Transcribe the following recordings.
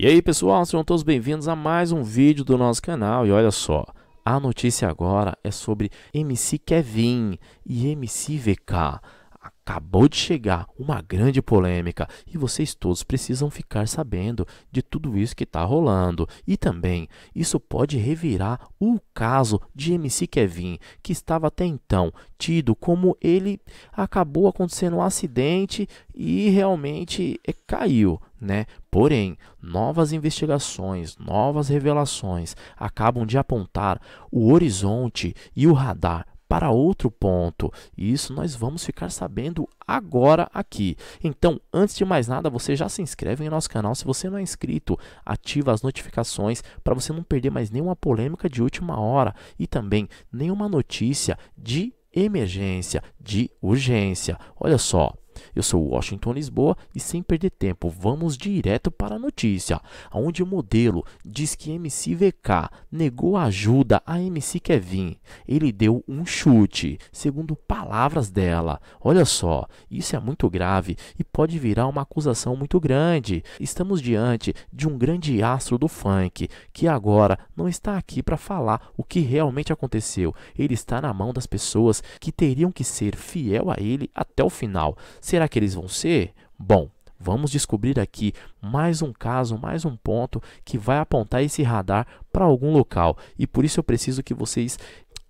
E aí pessoal, sejam todos bem-vindos a mais um vídeo do nosso canal e olha só, a notícia agora é sobre MC Kevin e MC VK. Acabou de chegar uma grande polêmica e vocês todos precisam ficar sabendo de tudo isso que está rolando. E também, isso pode revirar o caso de MC Kevin, que estava até então tido como ele acabou acontecendo um acidente e realmente é, caiu, né? Porém, novas investigações, novas revelações acabam de apontar o horizonte e o radar para outro ponto. E isso nós vamos ficar sabendo agora aqui. Então, antes de mais nada, você já se inscreve em nosso canal. Se você não é inscrito, ativa as notificações para você não perder mais nenhuma polêmica de última hora e também nenhuma notícia de emergência, de urgência. Olha só, eu sou Washington Lisboa e sem perder tempo, vamos direto para a notícia, onde o modelo diz que MC VK negou ajuda a MC Kevin. Ele deu um chute, segundo palavras dela. Olha só, isso é muito grave e pode virar uma acusação muito grande. Estamos diante de um grande astro do funk, que agora não está aqui para falar o que realmente aconteceu. Ele está na mão das pessoas que teriam que ser fiel a ele até o final. Será que eles vão ser? Bom, vamos descobrir aqui mais um caso, mais um ponto que vai apontar esse radar para algum local. E por isso eu preciso que vocês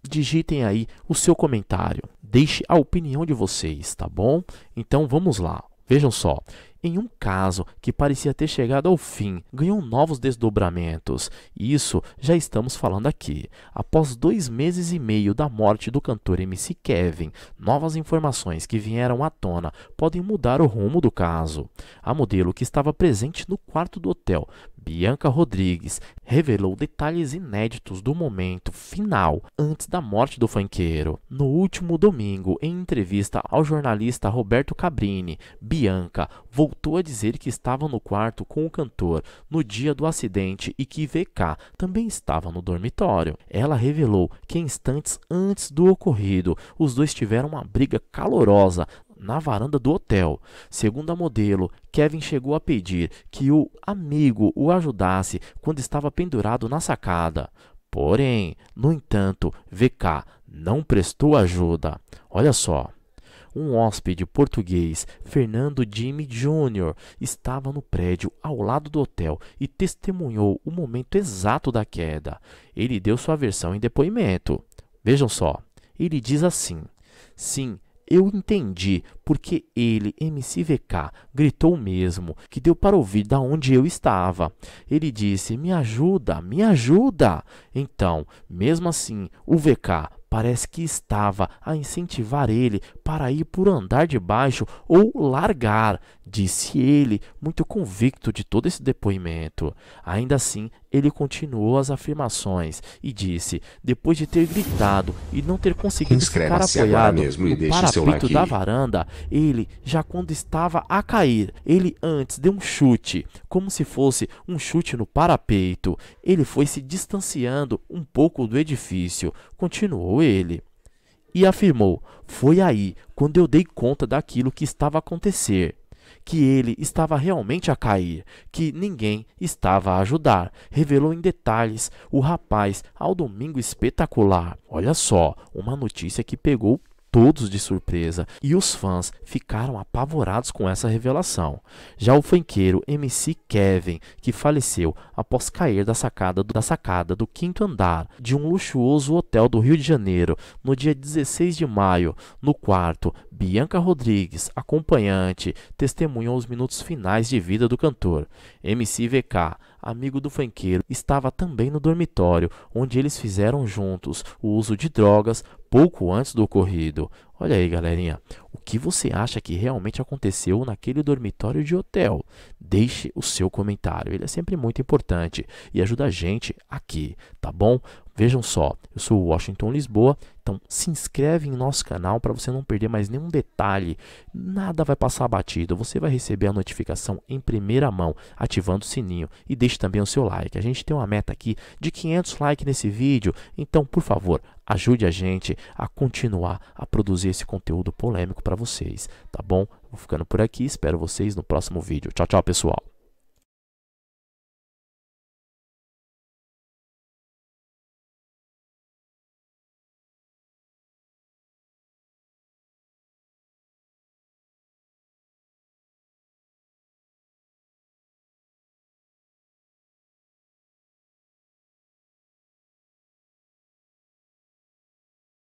digitem aí o seu comentário. Deixe a opinião de vocês, tá bom? Então vamos lá. Vejam só, em um caso que parecia ter chegado ao fim, ganhou novos desdobramentos. Isso já estamos falando aqui. Após dois meses e meio da morte do cantor MC Kevin, novas informações que vieram à tona podem mudar o rumo do caso. A modelo que estava presente no quarto do hotel Bianca Rodrigues revelou detalhes inéditos do momento final antes da morte do fanqueiro No último domingo, em entrevista ao jornalista Roberto Cabrini, Bianca voltou a dizer que estava no quarto com o cantor no dia do acidente e que VK também estava no dormitório. Ela revelou que instantes antes do ocorrido, os dois tiveram uma briga calorosa na varanda do hotel. Segundo a modelo, Kevin chegou a pedir que o amigo o ajudasse quando estava pendurado na sacada. Porém, no entanto, VK não prestou ajuda. Olha só. Um hóspede português, Fernando Jimmy Jr., estava no prédio ao lado do hotel e testemunhou o momento exato da queda. Ele deu sua versão em depoimento. Vejam só. Ele diz assim: Sim, eu entendi porque ele, MCVK, gritou mesmo, que deu para ouvir da onde eu estava. Ele disse: "Me ajuda, me ajuda". Então, mesmo assim, o VK Parece que estava a incentivar ele para ir por andar de baixo ou largar, disse ele, muito convicto de todo esse depoimento. Ainda assim, ele continuou as afirmações e disse, depois de ter gritado e não ter conseguido ficar apoiado mesmo no parapeito like. da varanda, ele, já quando estava a cair, ele antes deu um chute, como se fosse um chute no parapeito. Ele foi se distanciando um pouco do edifício, continuou ele. E afirmou: Foi aí, quando eu dei conta daquilo que estava a acontecer, que ele estava realmente a cair, que ninguém estava a ajudar. Revelou em detalhes o rapaz ao domingo espetacular. Olha só, uma notícia que pegou todos de surpresa e os fãs ficaram apavorados com essa revelação. Já o funkeiro MC Kevin, que faleceu após cair da sacada do, da sacada do quinto andar de um luxuoso hotel do Rio de Janeiro no dia 16 de maio, no quarto, Bianca Rodrigues, acompanhante, testemunhou os minutos finais de vida do cantor. MC VK amigo do fanqueiro, estava também no dormitório, onde eles fizeram juntos o uso de drogas pouco antes do ocorrido. Olha aí, galerinha, o que você acha que realmente aconteceu naquele dormitório de hotel? Deixe o seu comentário, ele é sempre muito importante e ajuda a gente aqui, tá bom? Vejam só, eu sou Washington Lisboa, então se inscreve em nosso canal para você não perder mais nenhum detalhe. Nada vai passar batido, você vai receber a notificação em primeira mão, ativando o sininho e deixe também o seu like. A gente tem uma meta aqui de 500 likes nesse vídeo, então por favor, ajude a gente a continuar a produzir esse conteúdo polêmico para vocês, tá bom? Vou ficando por aqui, espero vocês no próximo vídeo. Tchau, tchau, pessoal.